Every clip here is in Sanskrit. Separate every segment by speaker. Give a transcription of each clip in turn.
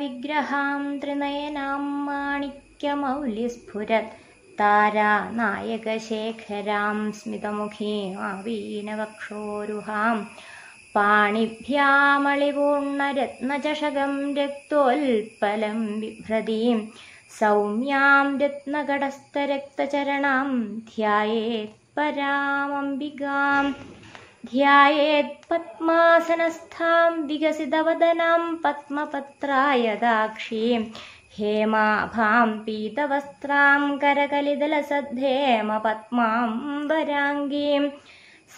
Speaker 1: വിഗ്രഹാം ത്രിനയനാം മാണിക്യമൗല്യസ്ഫുരത് താരാനായകശേഖരാം സ്മിതമുഖീ ആവീനവക്ഷോരുഹാം പാണിഭ്യാമളിപൂർണരത്നചഷകം രക്തോൽപ്പലം വിഭ്രതീം സൗമ്യാം രത്നകടസ്ഥരക്തചരണാം ധ്യായേത് പരാമംബികാം ध्यायेत् पद्मासनस्थां विगसितवदनां पद्मपत्राय दाक्षीं हेमाभां पीतवस्त्रां करकलिदलसद्भेमपद्मां वराङ्गीं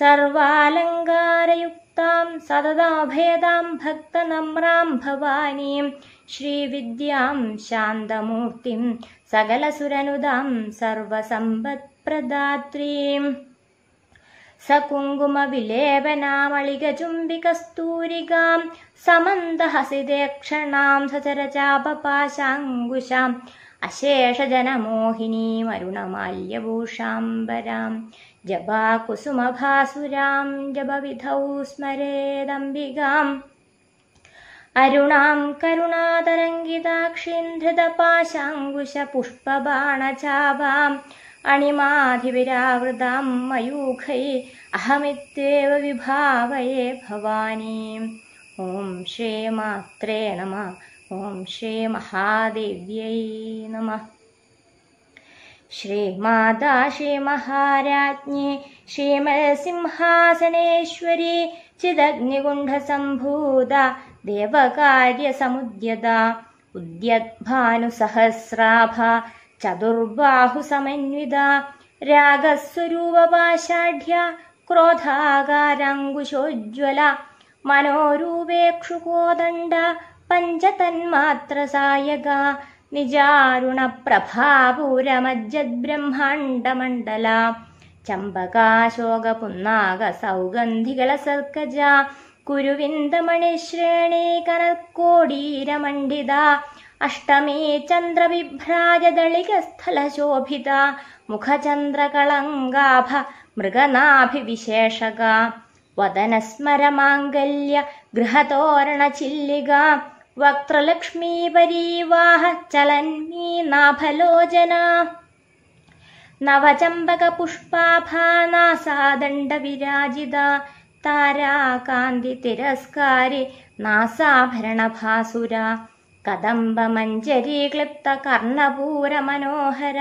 Speaker 1: सर्वालङ्कारयुक्तां सददा भक्तनम्रां भक्तनम्राम् भवानीं श्रीविद्यां शान्तमूर्तिं सकलसुरनुदां सर्वसम्पत्प्रदात्रीम् सकुङ्गुमविलेवनामळिगजुम्बिकस्तूरिगां समन्दहसिते क्षणां सचरचापपाशाङ्गुशाम् अशेष जनमोहिनीमरुणमाल्यभूषाम्बरां जबकुसुमभासुरां जबविधौ स्मरेदम्बिगाम् अरुणां करुणातरङ्गिताक्षीन्धृतपाशाङ्गुश अणिमाधिविरावृतां मयूखै अहमित्येव विभावये भवानी ॐ श्रीमात्रे नमः ॐ श्रीमहादेव्यै नमः श्रीमाता श्रीमहाराज्ञे श्रीमृसिंहासनेश्वरी चिदग्निगुण्ठसम्भूता देवकार्यसमुद्यता उद्यद्भानुसहस्राभा ചതുർബാഹുസമന്വിത രാഗസ്വരൂപപാഷാഢ്യ ക്രോധാകാരാങ്കുശോജ്വല മനോരൂപേക്ഷുകോദണ്ഡ പഞ്ചതന്മാത്രസായക ചമ്പകാശോക പുന്നാക സൗഗന്ധികള സർക്കജ കുരുവിന്ദമണിശ്രേണീ കനൽക്കോടീരമണ്ഡിത अष्टमी चन्द्रविभ्राजदलिकस्थलशोभिता मुखचन्द्रकळङ्गाभ मृगनाभिविशेषगा वदनस्मरमाङ्गल्य गृहतोरणचिल्लिगा वक्त्रलक्ष्मीपरीवाह चलन्मी नाभलोजना नवचम्बकपुष्पाभासा दण्डविराजिता ताराकान्ति नासाभरणभासुरा ക്ലിപ്ത കർണപൂര മനോഹര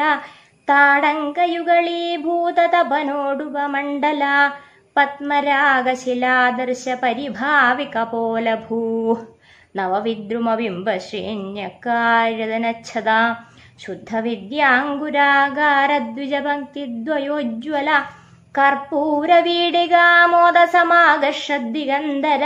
Speaker 1: കദംബമഞ്ജരീക്ലിപ്ത ഭൂതതപനോടുപ മണ്ഡല പത്മരാഗശിലാദർശ പരിഭാവിക പോല ഭൂ പരിഭാവികപോലഭൂഃ നവവിദ്രുമബിംബശ്രേണ്യക്കാര്യതനച്ഛത ശുദ്ധവിദ്യാങ്കുരാകാരദ്വിജഭക്തിദ്വയോജ്വല കർപ്പൂരവീടികാമോദസമാകർഷദ്ദിഗന്ധര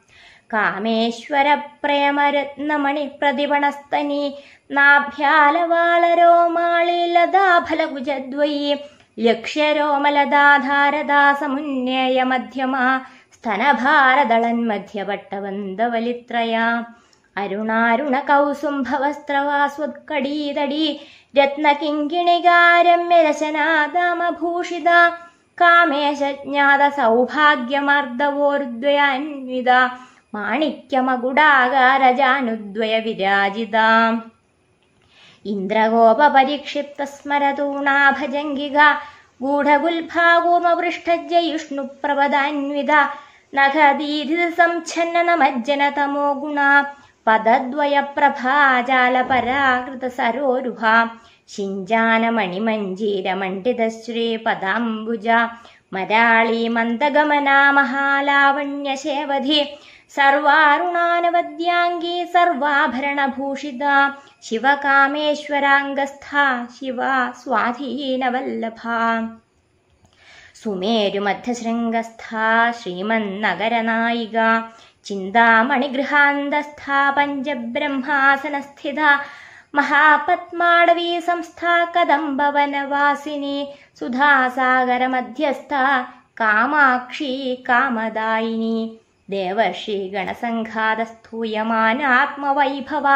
Speaker 1: കാമേശ്വരപ്രേമരത്നമണി പ്രതിപണസ്തനി നാഭ്യാലവാളരോമാളിലതാഫലകുജദ്വയി മധ്യമാ മധ്യമ സ്തനഭാരദളന്മധ്യപട്ടവന്തവലിത്രയ അരുണാരുണ കൗസുംഭവസ്ത്രവാസ്വത്കടീതടി രത്നകിങ്കിണികാരമ്യരശനാദാമഭൂഷിത കാമേശജ്ഞാത സൗഭാഗ്യമർദ്ദവോർദ്വയാന്വിത माणिक्यमगुडागारजानुद्वयविराजिताम् इन्द्रगोपपरिक्षिप्तस्मरतूणा भजङ्गिगा गूष्णुप्रपदान्विता पदद्वयप्रभाजालपराकृत गुणा पदद्वयप्रभाजालपराकृतसरोरुहा शिञ्जानमणिमञ्जीरमण्डितश्रीपदाम्बुजा मराळीमन्दगमना मन्दगमना सर्वारुणानवद्याङ्गी सर्वाभरणभूषिता शिव शिवा स्वाधीनवल्लभा सुमेरुमध्यशृङ्गस्था श्रीमन्नगरनायिका चिन्तामणिगृहान्दस्था पञ्चब्रह्मासनस्थिता महापद्माडवी संस्था कदम्बवनवासिनी सुधासागरमध्यस्था कामाक्षी कामदायिनी देवर्षिगणसङ्घातस्थूयमानात्मवैभवा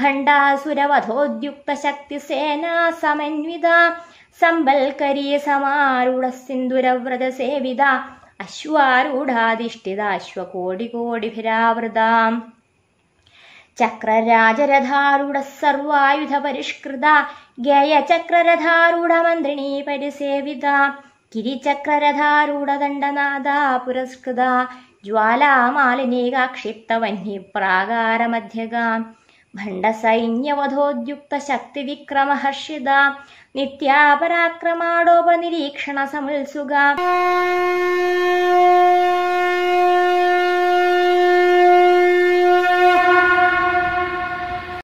Speaker 1: भण्डासुरवधोद्युक्तशक्तिसेना समन्विता सम्बल्करी समारूढसिन्दुरव्रतसेविदा अश्वारूढाधिष्ठिताश्वकोटिकोटिभिरावृताम् चक्रराजरथारूढः सर्वायुधपरिष्कृता गेयचक्ररथारूढमन्त्रिणी परिसेविता गिरिचक्ररथारूढदण्डनादा पुरस्कृता ജ്വാലാമാലിനീകാക്ഷിപ്തവന്യ പ്രാകാരമധ്യഗാം ഭണ്ഡസൈന്യവധോദ്യുക്തശക്തിവിക്രമഹർഷിത നിത്യാപരാക്രമാടോപനിരീക്ഷണ സമുത്സുഗ